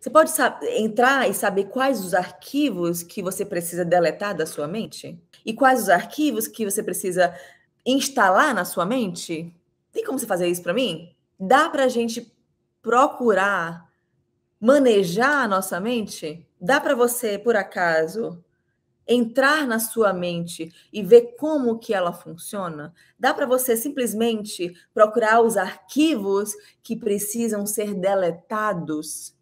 Você pode entrar e saber quais os arquivos que você precisa deletar da sua mente? E quais os arquivos que você precisa instalar na sua mente? Tem como você fazer isso para mim? Dá para a gente procurar manejar a nossa mente? Dá para você, por acaso, entrar na sua mente e ver como que ela funciona, dá para você simplesmente procurar os arquivos que precisam ser deletados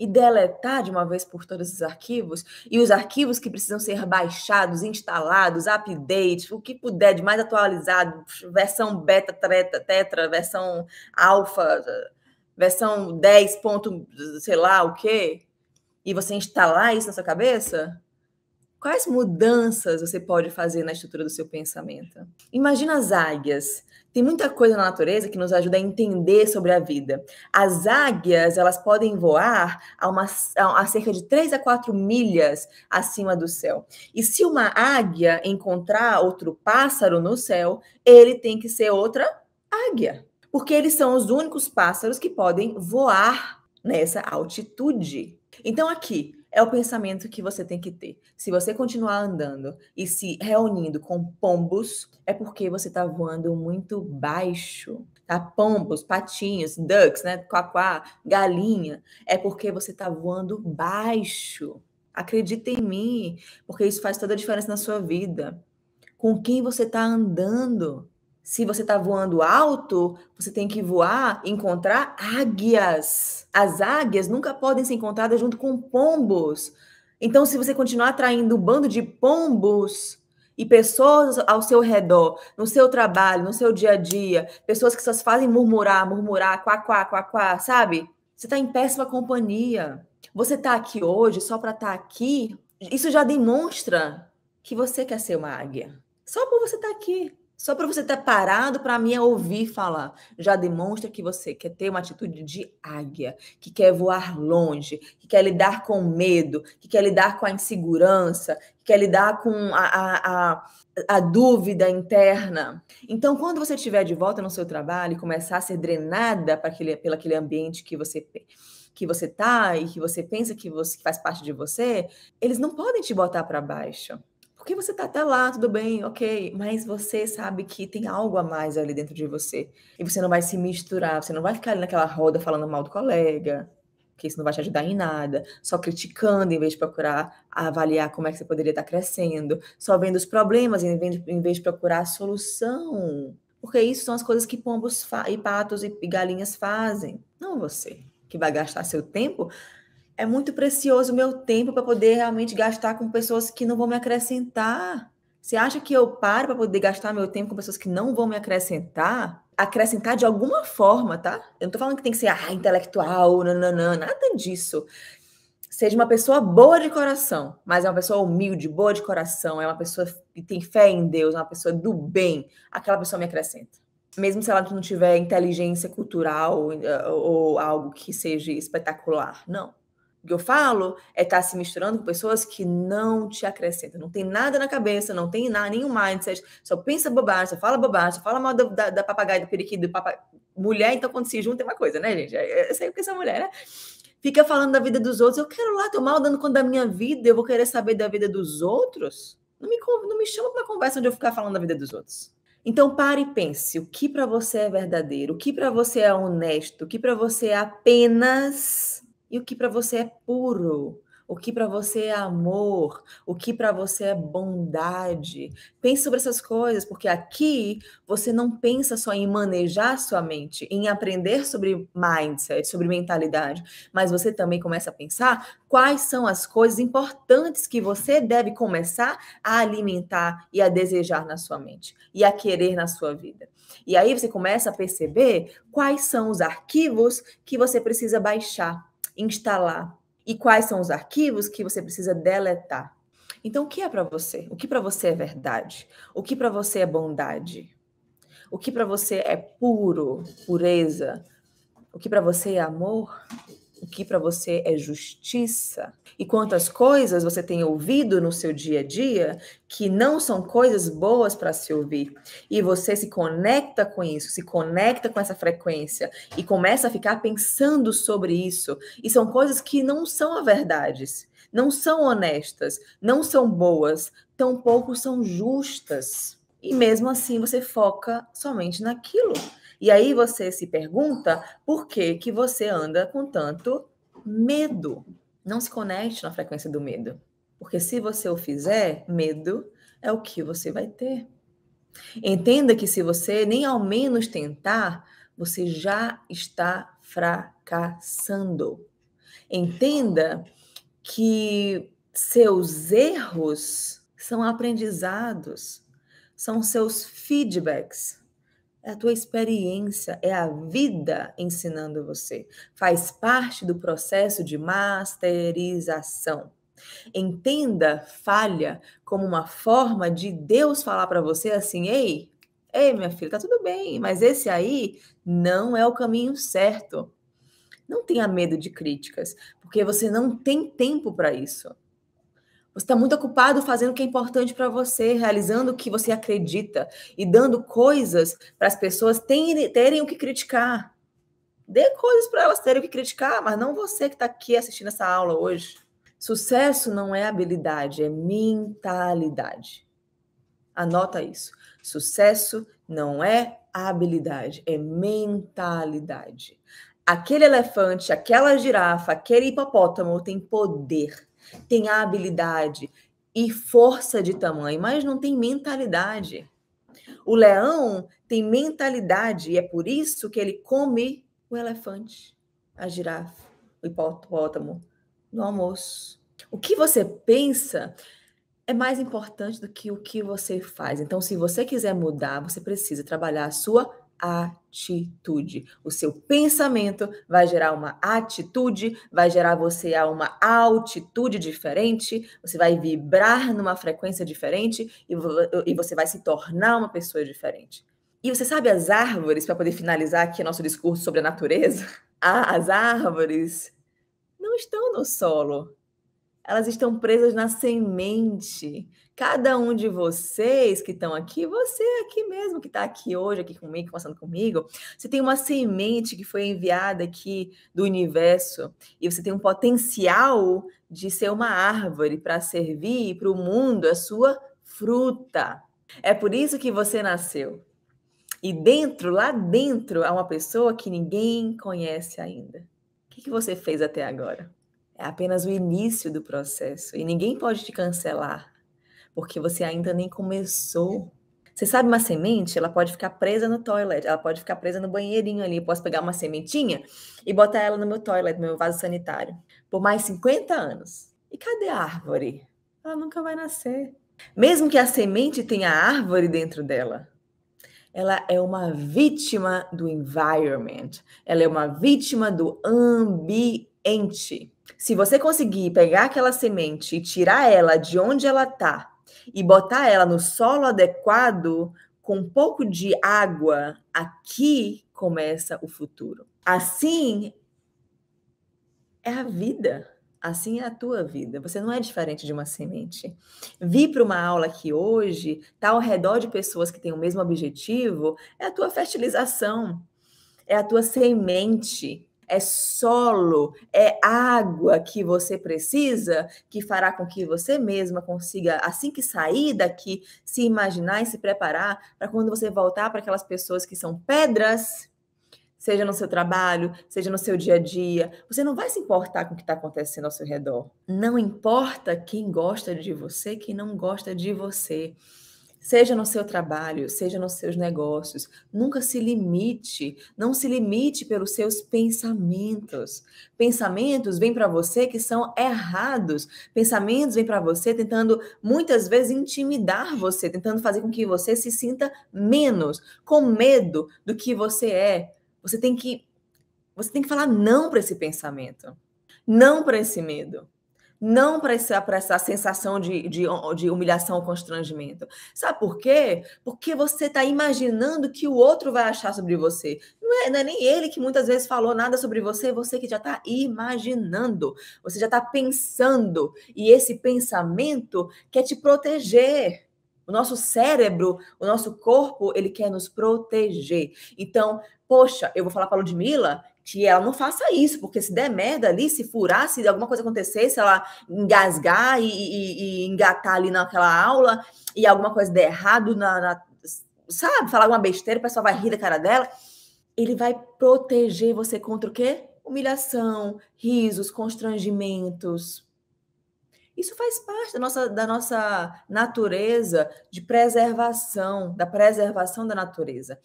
e deletar de uma vez por todas esses arquivos, e os arquivos que precisam ser baixados, instalados, update, o que puder de mais atualizado, versão beta, treta, tetra, versão alfa, versão 10 ponto, sei lá o quê, e você instalar isso na sua cabeça, Quais mudanças você pode fazer na estrutura do seu pensamento? Imagina as águias. Tem muita coisa na natureza que nos ajuda a entender sobre a vida. As águias, elas podem voar a, uma, a cerca de 3 a 4 milhas acima do céu. E se uma águia encontrar outro pássaro no céu, ele tem que ser outra águia. Porque eles são os únicos pássaros que podem voar nessa altitude. Então, aqui, é o pensamento que você tem que ter. Se você continuar andando e se reunindo com pombos, é porque você está voando muito baixo. Tá? Pombos, patinhos, ducks, né? Quaquá, galinha. É porque você está voando baixo. Acredita em mim, porque isso faz toda a diferença na sua vida. Com quem você está andando? Se você está voando alto, você tem que voar, encontrar águias. As águias nunca podem ser encontradas junto com pombos. Então, se você continuar atraindo um bando de pombos e pessoas ao seu redor, no seu trabalho, no seu dia a dia, pessoas que só fazem murmurar, murmurar, quá, quá, quá, quá, sabe? Você está em péssima companhia. Você está aqui hoje só para estar tá aqui. Isso já demonstra que você quer ser uma águia. Só por você estar tá aqui. Só para você estar parado para mim ouvir falar. Já demonstra que você quer ter uma atitude de águia, que quer voar longe, que quer lidar com medo, que quer lidar com a insegurança, que quer lidar com a, a, a, a dúvida interna. Então, quando você estiver de volta no seu trabalho e começar a ser drenada para aquele, pelo aquele ambiente que você que você tá e que você pensa que você que faz parte de você, eles não podem te botar para baixo. Porque você tá até lá, tudo bem, ok, mas você sabe que tem algo a mais ali dentro de você. E você não vai se misturar, você não vai ficar ali naquela roda falando mal do colega, que isso não vai te ajudar em nada, só criticando em vez de procurar avaliar como é que você poderia estar crescendo, só vendo os problemas em vez de, em vez de procurar a solução. Porque isso são as coisas que pombos e patos e galinhas fazem, não você, que vai gastar seu tempo é muito precioso o meu tempo para poder realmente gastar com pessoas que não vão me acrescentar. Você acha que eu paro para poder gastar meu tempo com pessoas que não vão me acrescentar? Acrescentar de alguma forma, tá? Eu não tô falando que tem que ser ah, intelectual, nananã, nada disso. Seja uma pessoa boa de coração, mas é uma pessoa humilde, boa de coração, é uma pessoa que tem fé em Deus, é uma pessoa do bem. Aquela pessoa me acrescenta. Mesmo se ela não tiver inteligência cultural eh, ou algo que seja espetacular, não que eu falo é estar tá se misturando com pessoas que não te acrescentam, não tem nada na cabeça, não tem nada, nenhum mindset, só pensa bobagem, só fala bobagem, só fala mal da, da, da papagaia, do periquito, do papagaio. Mulher, então, quando se junta é uma coisa, né, gente? É, é, eu sei o que é essa mulher, né? Fica falando da vida dos outros, eu quero lá, tô mal dando conta da minha vida, eu vou querer saber da vida dos outros? Não me, não me chama para uma conversa onde eu ficar falando da vida dos outros. Então pare e pense o que para você é verdadeiro, o que para você é honesto, o que para você é apenas e o que para você é puro, o que para você é amor, o que para você é bondade. Pense sobre essas coisas, porque aqui você não pensa só em manejar sua mente, em aprender sobre mindset, sobre mentalidade, mas você também começa a pensar quais são as coisas importantes que você deve começar a alimentar e a desejar na sua mente e a querer na sua vida. E aí você começa a perceber quais são os arquivos que você precisa baixar instalar e quais são os arquivos que você precisa deletar. Então, o que é para você? O que para você é verdade? O que para você é bondade? O que para você é puro, pureza? O que para você é amor? o que para você é justiça e quantas coisas você tem ouvido no seu dia a dia que não são coisas boas para se ouvir. E você se conecta com isso, se conecta com essa frequência e começa a ficar pensando sobre isso. E são coisas que não são a verdades, não são honestas, não são boas, tampouco são justas. E mesmo assim você foca somente naquilo e aí você se pergunta por que, que você anda com tanto medo. Não se conecte na frequência do medo. Porque se você o fizer, medo é o que você vai ter. Entenda que se você nem ao menos tentar, você já está fracassando. Entenda que seus erros são aprendizados, são seus feedbacks a tua experiência, é a vida ensinando você. Faz parte do processo de masterização. Entenda falha como uma forma de Deus falar para você assim: ei, ei, minha filha, tá tudo bem, mas esse aí não é o caminho certo. Não tenha medo de críticas, porque você não tem tempo para isso. Você está muito ocupado fazendo o que é importante para você, realizando o que você acredita e dando coisas para as pessoas terem, terem o que criticar. Dê coisas para elas terem o que criticar, mas não você que está aqui assistindo essa aula hoje. Sucesso não é habilidade, é mentalidade. Anota isso. Sucesso não é habilidade, é mentalidade. Aquele elefante, aquela girafa, aquele hipopótamo tem poder tem habilidade e força de tamanho, mas não tem mentalidade. O leão tem mentalidade e é por isso que ele come o elefante, a girafa, o hipopótamo no almoço. O que você pensa é mais importante do que o que você faz. Então, se você quiser mudar, você precisa trabalhar a sua atitude. O seu pensamento vai gerar uma atitude, vai gerar você a uma altitude diferente, você vai vibrar numa frequência diferente e, e você vai se tornar uma pessoa diferente. E você sabe as árvores, para poder finalizar aqui nosso discurso sobre a natureza? Ah, as árvores não estão no solo, elas estão presas na semente Cada um de vocês que estão aqui, você aqui mesmo que está aqui hoje, aqui comigo, conversando comigo, você tem uma semente que foi enviada aqui do universo e você tem um potencial de ser uma árvore para servir para o mundo a é sua fruta. É por isso que você nasceu. E dentro, lá dentro, há uma pessoa que ninguém conhece ainda. O que, que você fez até agora? É apenas o início do processo e ninguém pode te cancelar porque você ainda nem começou. Você sabe uma semente, ela pode ficar presa no toilet, ela pode ficar presa no banheirinho ali. Eu posso pegar uma sementinha e botar ela no meu toilet, no meu vaso sanitário, por mais 50 anos. E cadê a árvore? Ela nunca vai nascer. Mesmo que a semente tenha a árvore dentro dela, ela é uma vítima do environment, ela é uma vítima do ambiente. Se você conseguir pegar aquela semente e tirar ela de onde ela está e botar ela no solo adequado, com um pouco de água, aqui começa o futuro. Assim é a vida. Assim é a tua vida. Você não é diferente de uma semente. Vir para uma aula aqui hoje, tá ao redor de pessoas que têm o mesmo objetivo, é a tua fertilização, é a tua semente é solo, é água que você precisa, que fará com que você mesma consiga, assim que sair daqui, se imaginar e se preparar para quando você voltar para aquelas pessoas que são pedras seja no seu trabalho, seja no seu dia a dia. Você não vai se importar com o que está acontecendo ao seu redor. Não importa quem gosta de você, quem não gosta de você. Seja no seu trabalho, seja nos seus negócios, nunca se limite, não se limite pelos seus pensamentos. Pensamentos vêm para você que são errados, pensamentos vêm para você tentando muitas vezes intimidar você, tentando fazer com que você se sinta menos, com medo do que você é. Você tem que você tem que falar não para esse pensamento, não para esse medo não para essa, essa sensação de, de, de humilhação ou constrangimento. Sabe por quê? Porque você está imaginando que o outro vai achar sobre você. Não é, não é, nem ele que muitas vezes falou nada sobre você, é você que já está imaginando, você já está pensando. E esse pensamento quer te proteger. O nosso cérebro, o nosso corpo, ele quer nos proteger. Então, poxa, eu vou falar para a Ludmilla que ela não faça isso, porque se der merda ali, se furar, se alguma coisa acontecer, se ela engasgar e, e, e engatar ali naquela aula e alguma coisa der errado, na, na, sabe, falar alguma besteira, o pessoal vai rir da cara dela, ele vai proteger você contra o quê? Humilhação, risos, constrangimentos. Isso faz parte da nossa, da nossa natureza de preservação, da preservação da natureza.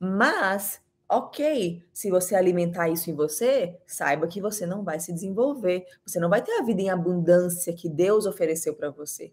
Mas Ok, se você alimentar isso em você, saiba que você não vai se desenvolver, você não vai ter a vida em abundância que Deus ofereceu para você,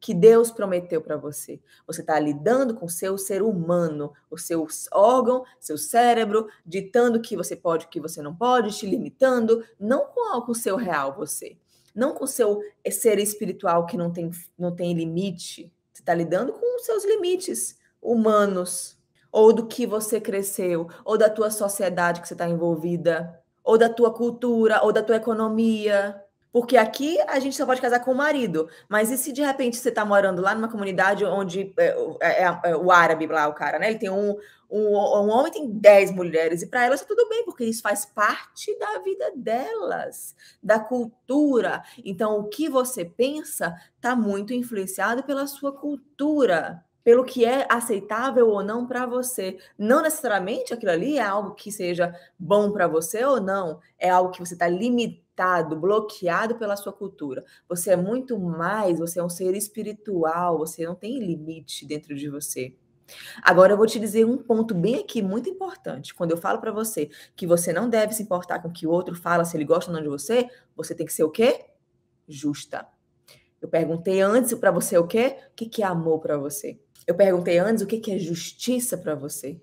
que Deus prometeu para você. Você está lidando com o seu ser humano, o seu órgão, seu cérebro, ditando o que você pode, o que você não pode, te limitando, não com o seu real você, não com o seu ser espiritual que não tem, não tem limite. Você está lidando com os seus limites humanos, ou do que você cresceu, ou da tua sociedade que você está envolvida, ou da tua cultura, ou da tua economia. Porque aqui a gente só pode casar com o marido. Mas e se de repente você está morando lá numa comunidade onde é, é, é, é, o árabe lá, o cara, né? Ele tem um. Um, um homem tem 10 mulheres, e para elas tá tudo bem, porque isso faz parte da vida delas, da cultura. Então, o que você pensa está muito influenciado pela sua cultura pelo que é aceitável ou não para você. Não necessariamente aquilo ali é algo que seja bom para você ou não, é algo que você está limitado, bloqueado pela sua cultura. Você é muito mais, você é um ser espiritual, você não tem limite dentro de você. Agora eu vou te dizer um ponto bem aqui muito importante. Quando eu falo para você que você não deve se importar com o que o outro fala, se ele gosta ou não de você, você tem que ser o quê? Justa. Eu perguntei antes para você o quê? O que, que é amor para você? Eu perguntei antes o que, é justiça para você.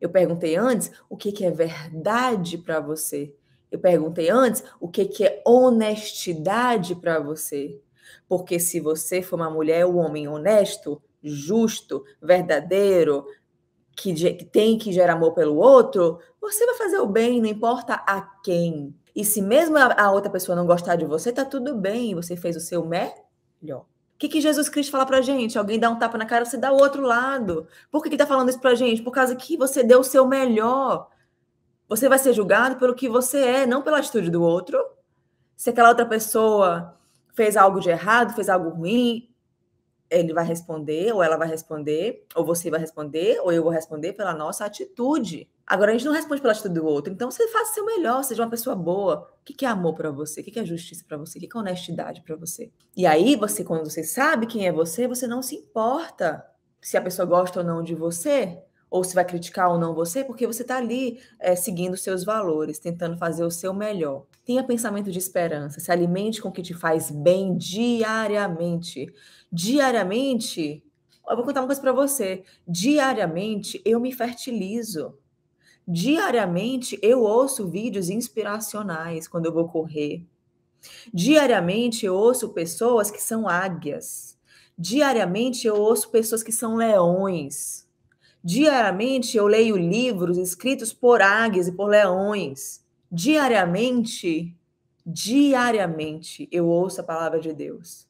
Eu perguntei antes o que, é verdade para você. Eu perguntei antes o que, é honestidade para você. Porque se você for uma mulher, um homem honesto, justo, verdadeiro, que, tem que gerar amor pelo outro, você vai fazer o bem, não importa a quem. E se mesmo a outra pessoa não gostar de você, tá tudo bem, você fez o seu melhor. O que, que Jesus Cristo fala pra gente? Alguém dá um tapa na cara, você dá o outro lado. Por que, que tá falando isso pra gente? Por causa que você deu o seu melhor. Você vai ser julgado pelo que você é, não pela atitude do outro. Se aquela outra pessoa fez algo de errado, fez algo ruim, ele vai responder, ou ela vai responder, ou você vai responder, ou eu vou responder pela nossa atitude. Agora, a gente não responde pela atitude do outro. Então, você faça o seu melhor, seja uma pessoa boa. O que é amor para você? O que é justiça para você? O que é honestidade para você? E aí, você, quando você sabe quem é você, você não se importa se a pessoa gosta ou não de você, ou se vai criticar ou não você, porque você está ali é, seguindo seus valores, tentando fazer o seu melhor. Tenha pensamento de esperança, se alimente com o que te faz bem diariamente. Diariamente, eu vou contar uma coisa para você. Diariamente eu me fertilizo. Diariamente eu ouço vídeos inspiracionais quando eu vou correr. Diariamente eu ouço pessoas que são águias. Diariamente eu ouço pessoas que são leões. Diariamente eu leio livros escritos por águias e por leões diariamente, diariamente eu ouço a palavra de Deus.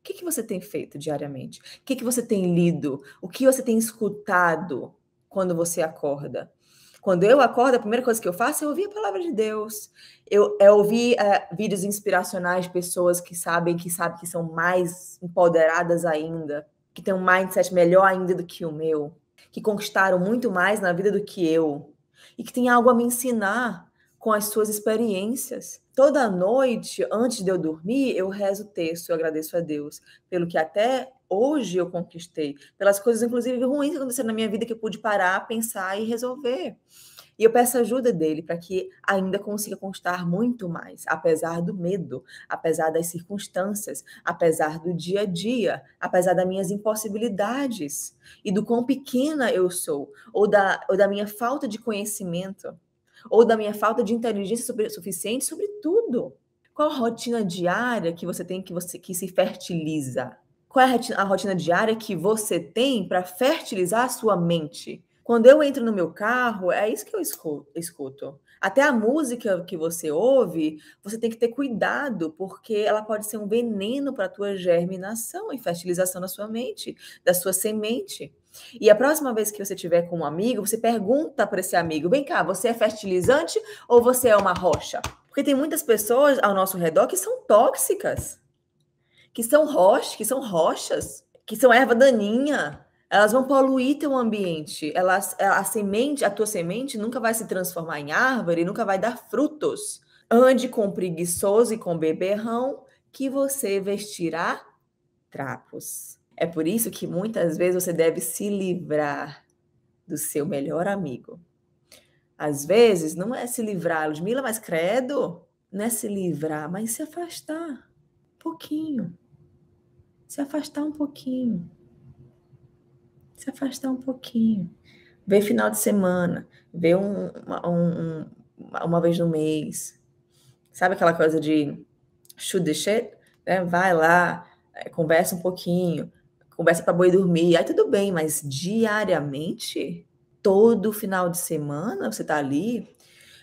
O que, que você tem feito diariamente? O que, que você tem lido? O que você tem escutado quando você acorda? Quando eu acordo, a primeira coisa que eu faço é ouvir a palavra de Deus. Eu, é ouvir é, vídeos inspiracionais de pessoas que sabem, que sabem que são mais empoderadas ainda, que têm um mindset melhor ainda do que o meu, que conquistaram muito mais na vida do que eu e que tem algo a me ensinar com as suas experiências. Toda noite, antes de eu dormir, eu rezo o texto, eu agradeço a Deus pelo que até hoje eu conquistei, pelas coisas, inclusive, ruins que aconteceram na minha vida que eu pude parar, pensar e resolver. E eu peço ajuda dele para que ainda consiga conquistar muito mais, apesar do medo, apesar das circunstâncias, apesar do dia a dia, apesar das minhas impossibilidades e do quão pequena eu sou, ou da, ou da minha falta de conhecimento ou da minha falta de inteligência sobre, suficiente sobre tudo. Qual a rotina diária que você tem que você que se fertiliza? Qual é a rotina diária que você tem para fertilizar a sua mente? Quando eu entro no meu carro, é isso que eu escuto. Até a música que você ouve, você tem que ter cuidado, porque ela pode ser um veneno para a tua germinação e fertilização da sua mente, da sua semente. E a próxima vez que você tiver com um amigo, você pergunta para esse amigo: vem cá, você é fertilizante ou você é uma rocha? Porque tem muitas pessoas ao nosso redor que são tóxicas, que são rochas, que são rochas, que são erva daninha. Elas vão poluir teu ambiente. Elas, é, a semente, a tua semente nunca vai se transformar em árvore, nunca vai dar frutos. Ande com preguiçoso e com beberrão, que você vestirá trapos. É por isso que muitas vezes você deve se livrar do seu melhor amigo. Às vezes não é se livrar, Ludmila, mas credo, não é se livrar, mas se afastar um pouquinho. Se afastar um pouquinho. Se afastar um pouquinho. Ver final de semana, ver um, uma, um, uma vez no mês. Sabe aquela coisa de shoot the shit? Né? Vai lá, é, conversa um pouquinho, conversa para boi dormir, aí tudo bem, mas diariamente, todo final de semana, você está ali.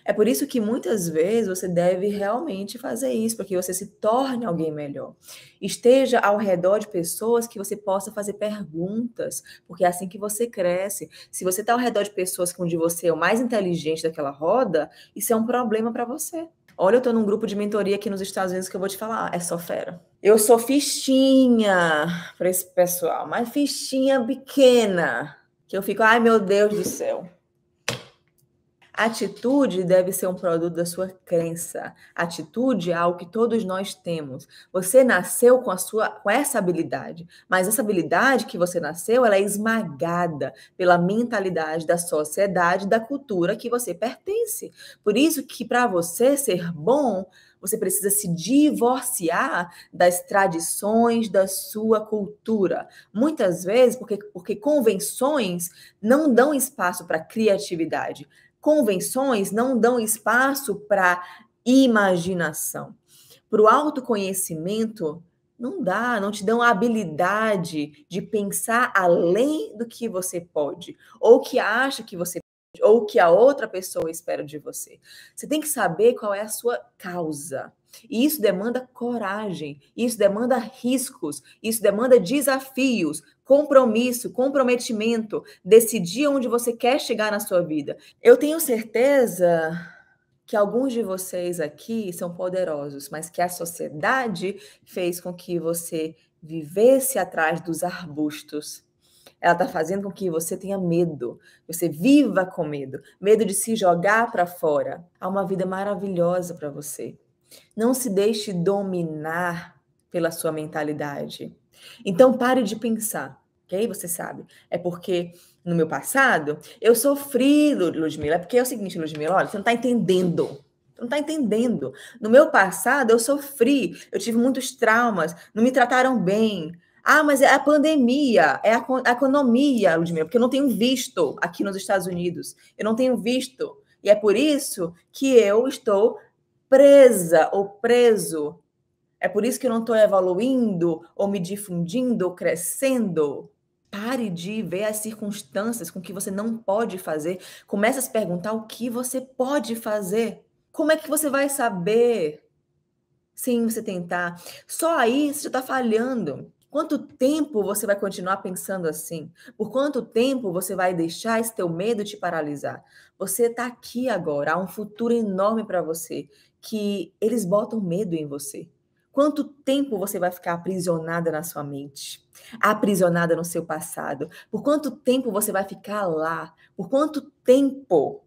É por isso que muitas vezes você deve realmente fazer isso, para que você se torne alguém melhor. Esteja ao redor de pessoas que você possa fazer perguntas, porque é assim que você cresce. Se você está ao redor de pessoas onde você é o mais inteligente daquela roda, isso é um problema para você Olha, eu tô num grupo de mentoria aqui nos Estados Unidos que eu vou te falar, é só fera. Eu sou fichinha para esse pessoal, mas fichinha pequena, que eu fico, ai meu Deus do céu. Atitude deve ser um produto da sua crença. Atitude é algo que todos nós temos. Você nasceu com a sua com essa habilidade, mas essa habilidade que você nasceu, ela é esmagada pela mentalidade da sociedade, da cultura que você pertence. Por isso que para você ser bom, você precisa se divorciar das tradições da sua cultura. Muitas vezes, porque, porque convenções não dão espaço para criatividade convenções não dão espaço para imaginação. Para o autoconhecimento, não dá, não te dão a habilidade de pensar além do que você pode, ou que acha que você pode, ou que a outra pessoa espera de você. Você tem que saber qual é a sua causa. E isso demanda coragem, isso demanda riscos, isso demanda desafios, compromisso, comprometimento, decidir onde você quer chegar na sua vida. Eu tenho certeza que alguns de vocês aqui são poderosos, mas que a sociedade fez com que você vivesse atrás dos arbustos. Ela está fazendo com que você tenha medo, você viva com medo, medo de se jogar para fora. Há uma vida maravilhosa para você. Não se deixe dominar pela sua mentalidade. Então pare de pensar, ok? Você sabe, é porque no meu passado eu sofri, Ludmila, é porque é o seguinte, Ludmila, olha, você não está entendendo. Você não está entendendo. No meu passado eu sofri, eu tive muitos traumas, não me trataram bem. Ah, mas é a pandemia, é a, a economia, Ludmila, porque eu não tenho visto aqui nos Estados Unidos. Eu não tenho visto. E é por isso que eu estou presa ou preso é por isso que eu não estou evoluindo, ou me difundindo, ou crescendo. Pare de ver as circunstâncias com que você não pode fazer. Comece a se perguntar o que você pode fazer. Como é que você vai saber? Sem você tentar. Só aí você já está falhando. Quanto tempo você vai continuar pensando assim? Por quanto tempo você vai deixar esse teu medo te paralisar? Você está aqui agora, há um futuro enorme para você, que eles botam medo em você. Quanto tempo você vai ficar aprisionada na sua mente, aprisionada no seu passado? Por quanto tempo você vai ficar lá? Por quanto tempo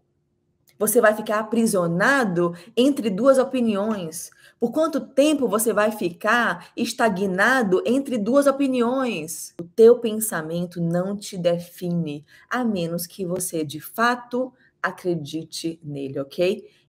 você vai ficar aprisionado entre duas opiniões? Por quanto tempo você vai ficar estagnado entre duas opiniões? O teu pensamento não te define, a menos que você de fato acredite nele, ok?